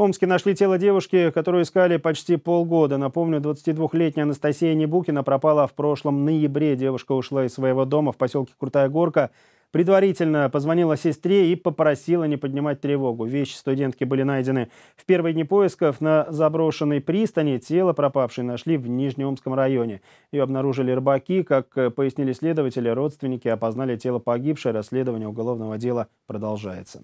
Омске нашли тело девушки, которую искали почти полгода. Напомню, 22-летняя Анастасия Небукина пропала в прошлом ноябре. Девушка ушла из своего дома в поселке Крутая Горка. Предварительно позвонила сестре и попросила не поднимать тревогу. Вещи студентки были найдены в первые дни поисков на заброшенной пристани. Тело пропавшей нашли в Нижнеомском районе. Ее обнаружили рыбаки. Как пояснили следователи, родственники опознали тело погибшей. Расследование уголовного дела продолжается.